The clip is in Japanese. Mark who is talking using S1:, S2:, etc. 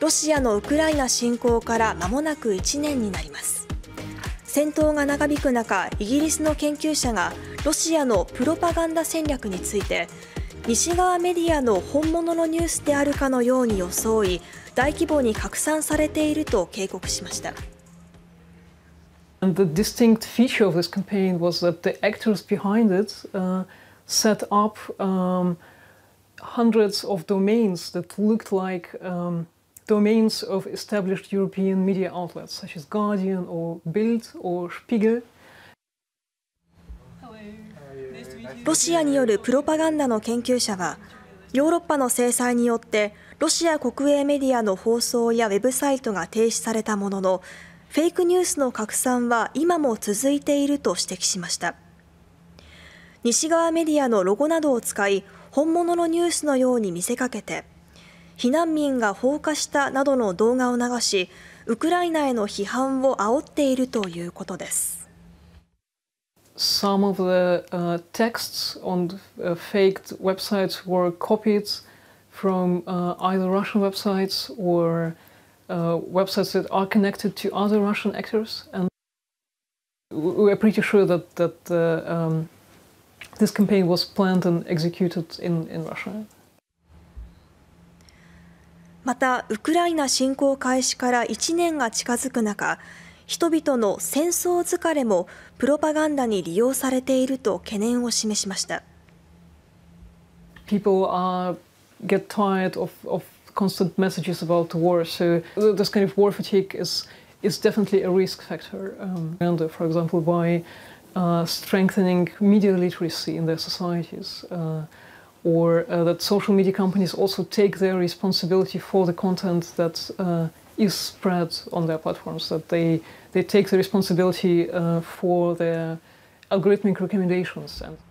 S1: ロシアのウクライナ侵攻から間もなく1年になります戦闘が長引く中イギリスの研究者がロシアのプロパガンダ戦略について西側メディアの本物のニュースであるかのように装い大規模に拡散されていると警告しました。
S2: And the distinct feature of this campaign was that the actors behind it uh, set up um, hundreds of domains that looked like um, domains of established European media outlets such as Guardian
S1: or Bild or Spiegel. ロシアによるプロパガンダの研究者は、ヨーロッパの制裁によってロシア国営メディアの放送やウェブサイトが停止されたものの、フェイクニュースの拡散は今も続いていると指摘しました。西側メディアのロゴなどを使い、本物のニュースのように見せかけて、避難民が放火したなどの動画を流し、ウクライナへの批判を煽っているということです。
S2: Some of the uh, texts on uh, faked websites were copied from uh, either Russian websites or uh, websites that are connected to other Russian actors, and we're pretty sure that that uh, um, this campaign was planned and executed in in Russia.
S1: またウクライナ侵攻開始から1年が近づく中人々の戦争疲れもプロパガンダに利用されていると懸念を示しました。People are get tired of, of
S2: constant messages about war, so this kind of war fatigue is is definitely a risk factor. Um, and for example, by uh, strengthening media literacy in their societies. Uh, or uh, that social media companies also take their responsibility for the content that uh, is spread on their platforms, that they, they take the responsibility uh, for their algorithmic recommendations. And